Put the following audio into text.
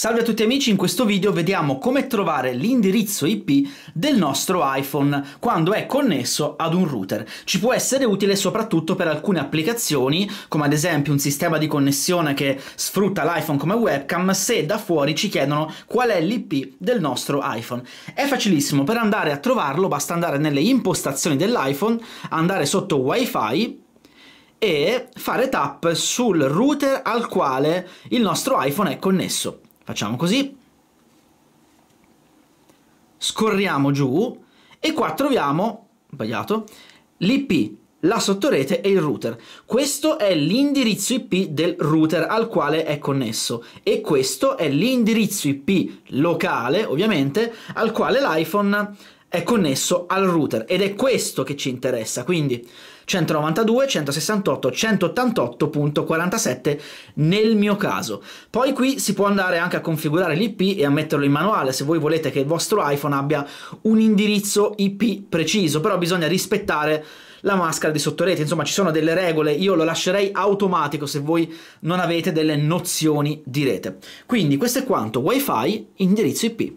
Salve a tutti amici, in questo video vediamo come trovare l'indirizzo IP del nostro iPhone quando è connesso ad un router. Ci può essere utile soprattutto per alcune applicazioni, come ad esempio un sistema di connessione che sfrutta l'iPhone come webcam, se da fuori ci chiedono qual è l'IP del nostro iPhone. È facilissimo, per andare a trovarlo basta andare nelle impostazioni dell'iPhone, andare sotto WiFi e fare tap sul router al quale il nostro iPhone è connesso. Facciamo così. Scorriamo giù e qua troviamo, sbagliato, l'IP, la sottorete e il router. Questo è l'indirizzo IP del router al quale è connesso e questo è l'indirizzo IP locale, ovviamente, al quale l'iPhone è connesso al router ed è questo che ci interessa, quindi 192, 168, 188.47 nel mio caso. Poi qui si può andare anche a configurare l'IP e a metterlo in manuale se voi volete che il vostro iPhone abbia un indirizzo IP preciso, però bisogna rispettare la maschera di sottorete, insomma ci sono delle regole, io lo lascerei automatico se voi non avete delle nozioni di rete. Quindi questo è quanto, WiFi, indirizzo IP.